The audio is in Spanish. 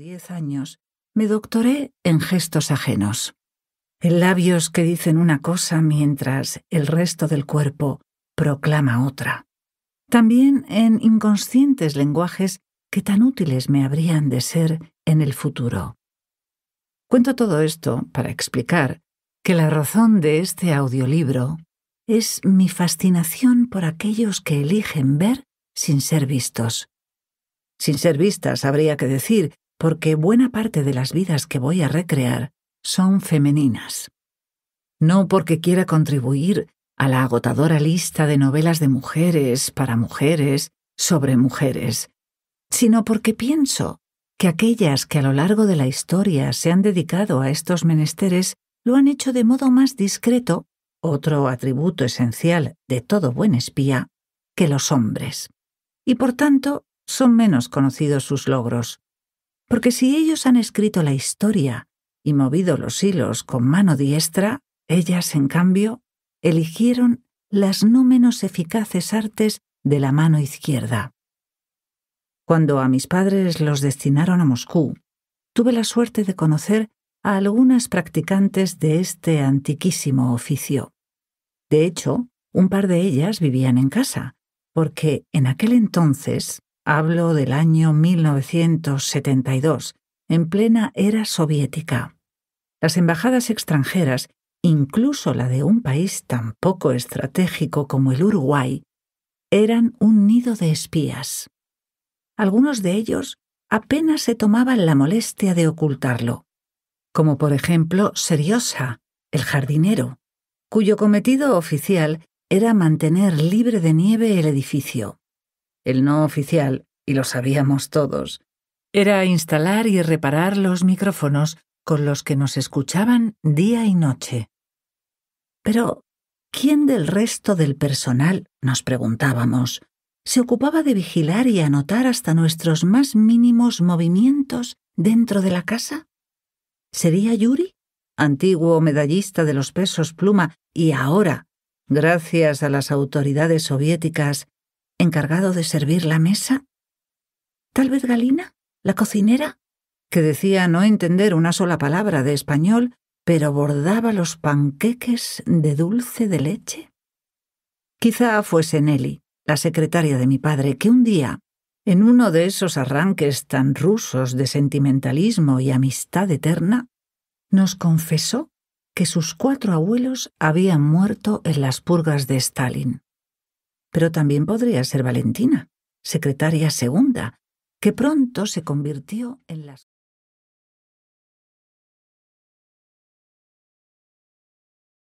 diez años, me doctoré en gestos ajenos, en labios que dicen una cosa mientras el resto del cuerpo proclama otra. También en inconscientes lenguajes que tan útiles me habrían de ser en el futuro. Cuento todo esto para explicar que la razón de este audiolibro es mi fascinación por aquellos que eligen ver sin ser vistos. Sin ser vistas, habría que decir, porque buena parte de las vidas que voy a recrear son femeninas. No porque quiera contribuir a la agotadora lista de novelas de mujeres, para mujeres, sobre mujeres, sino porque pienso que aquellas que a lo largo de la historia se han dedicado a estos menesteres lo han hecho de modo más discreto, otro atributo esencial de todo buen espía, que los hombres. Y por tanto, son menos conocidos sus logros porque si ellos han escrito la historia y movido los hilos con mano diestra, ellas, en cambio, eligieron las no menos eficaces artes de la mano izquierda. Cuando a mis padres los destinaron a Moscú, tuve la suerte de conocer a algunas practicantes de este antiquísimo oficio. De hecho, un par de ellas vivían en casa, porque en aquel entonces Hablo del año 1972, en plena era soviética. Las embajadas extranjeras, incluso la de un país tan poco estratégico como el Uruguay, eran un nido de espías. Algunos de ellos apenas se tomaban la molestia de ocultarlo, como por ejemplo Seriosa, el jardinero, cuyo cometido oficial era mantener libre de nieve el edificio el no oficial, y lo sabíamos todos, era instalar y reparar los micrófonos con los que nos escuchaban día y noche. Pero, ¿quién del resto del personal, nos preguntábamos, se ocupaba de vigilar y anotar hasta nuestros más mínimos movimientos dentro de la casa? ¿Sería Yuri, antiguo medallista de los pesos pluma y ahora, gracias a las autoridades soviéticas, encargado de servir la mesa? ¿Tal vez Galina, la cocinera? que decía no entender una sola palabra de español, pero bordaba los panqueques de dulce de leche. Quizá fuese Nelly, la secretaria de mi padre, que un día, en uno de esos arranques tan rusos de sentimentalismo y amistad eterna, nos confesó que sus cuatro abuelos habían muerto en las purgas de Stalin pero también podría ser Valentina, secretaria segunda, que pronto se convirtió en la